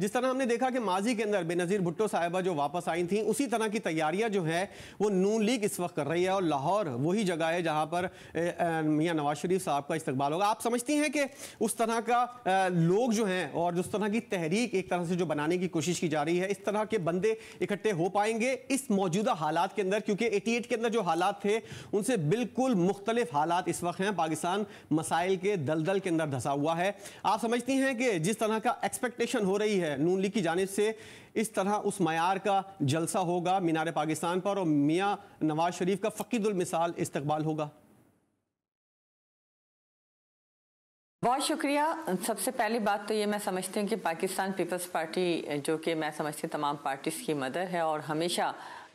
जिस तरह हमने देखा कि माजी के अंदर बेनजीर भुट्टो साहिबा जो वापस आई थी उसी तरह की तैयारियां जो है वो नून लीग इस वक्त कर रही है और लाहौर वही जगह है जहां पर मियाँ नवाज शरीफ साहब का इस्तबाल होगा आप समझती हैं कि उस तरह का लोग जो हैं और उस तरह की तहरीक एक तरह से जो बनाने की कोशिश की जा रही है इस तरह के बंदे इकट्ठे हो पाएंगे इस मौजूदा हालात के अंदर क्योंकि एट के अंदर जो हालात थे उनसे बिल्कुल मुख्तलिफ हालात इस वक्त हैं पाकिस्तान मसाइल के दलदल के अंदर धंसा हुआ है आप समझती हैं कि जिस तरह का एक्सपेक्टेशन हो रही है है नून लीग की जानब से इस तरह उस मैार का जलसा होगा मीनार पाकिस्तान पर और मियाँ नवाज शरीफ का फ़कीदुलमिसाल इस्तबाल होगा बहुत शुक्रिया सबसे पहली बात तो ये मैं समझती हूँ कि पाकिस्तान पीपल्स पार्टी जो कि मैं समझती हूँ तमाम पार्टीज़ की मदर है और हमेशा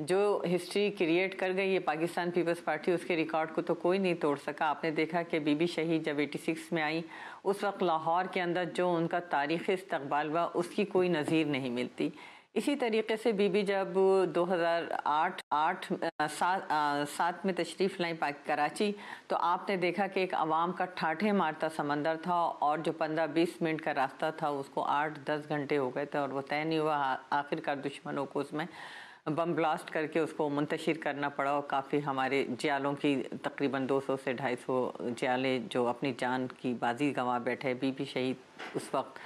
जो हिस्ट्री क्रिएट कर गई है पाकिस्तान पीपल्स पार्टी उसके रिकॉर्ड को तो कोई नहीं तोड़ सका आपने देखा कि बीबी शहीद जब 86 में आई उस वक्त लाहौर के अंदर जो उनका तारीख़ इस्तबाल हुआ उसकी कोई नज़ीर नहीं मिलती इसी तरीके से बीबी जब 2008 आठ सात सात में तशरीफ़ लाई पाक कराची तो आपने देखा कि एक आवाम का ठाठे मारता समंदर था और जो 15-20 मिनट का रास्ता था उसको 8-10 घंटे हो गए थे और वो तय नहीं हुआ आखिरकार दुश्मनों को उसमें बम ब्लास्ट करके उसको मुंतशिर करना पड़ा और काफ़ी हमारे जयालों की तकरीबन 200 से 250 जयाले जो अपनी जान की बाजी गंवा बैठे बीबी शहीद उस वक्त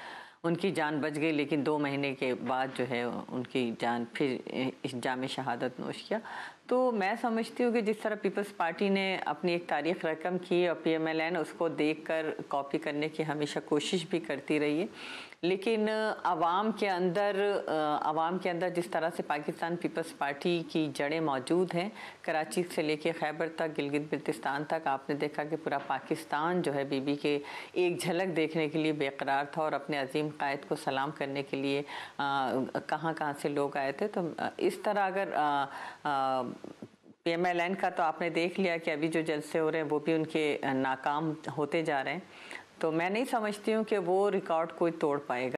उनकी जान बच गई लेकिन दो महीने के बाद जो है उनकी जान फिर इस जाम शहादत नोश किया तो मैं समझती हूँ कि जिस तरह पीपल्स पार्टी ने अपनी एक तारीख रकम की और पी एम एल एन उसको देख कर कॉपी करने की हमेशा कोशिश भी करती रही है लेकिन आवाम के अंदर आवाम के अंदर जिस तरह से पाकिस्तान पीपल्स पार्टी की जड़ें मौजूद हैं कराची से लेके खैबर तक गिलगित बिल्तिस्तान तक आपने देखा कि पूरा पाकिस्तान जो है बीबी के एक झलक देखने के लिए बेकरार था और अपने अजीम कायद को सलाम करने के लिए कहाँ कहाँ से लोग आए थे तो इस तरह अगर आ, आ, पी एम एल एन का तो आपने देख लिया कि अभी जो जलसे हो रहे हैं वो भी उनके नाकाम होते जा रहे हैं तो मैं नहीं समझती हूँ कि वो रिकॉर्ड कोई तोड़ पाएगा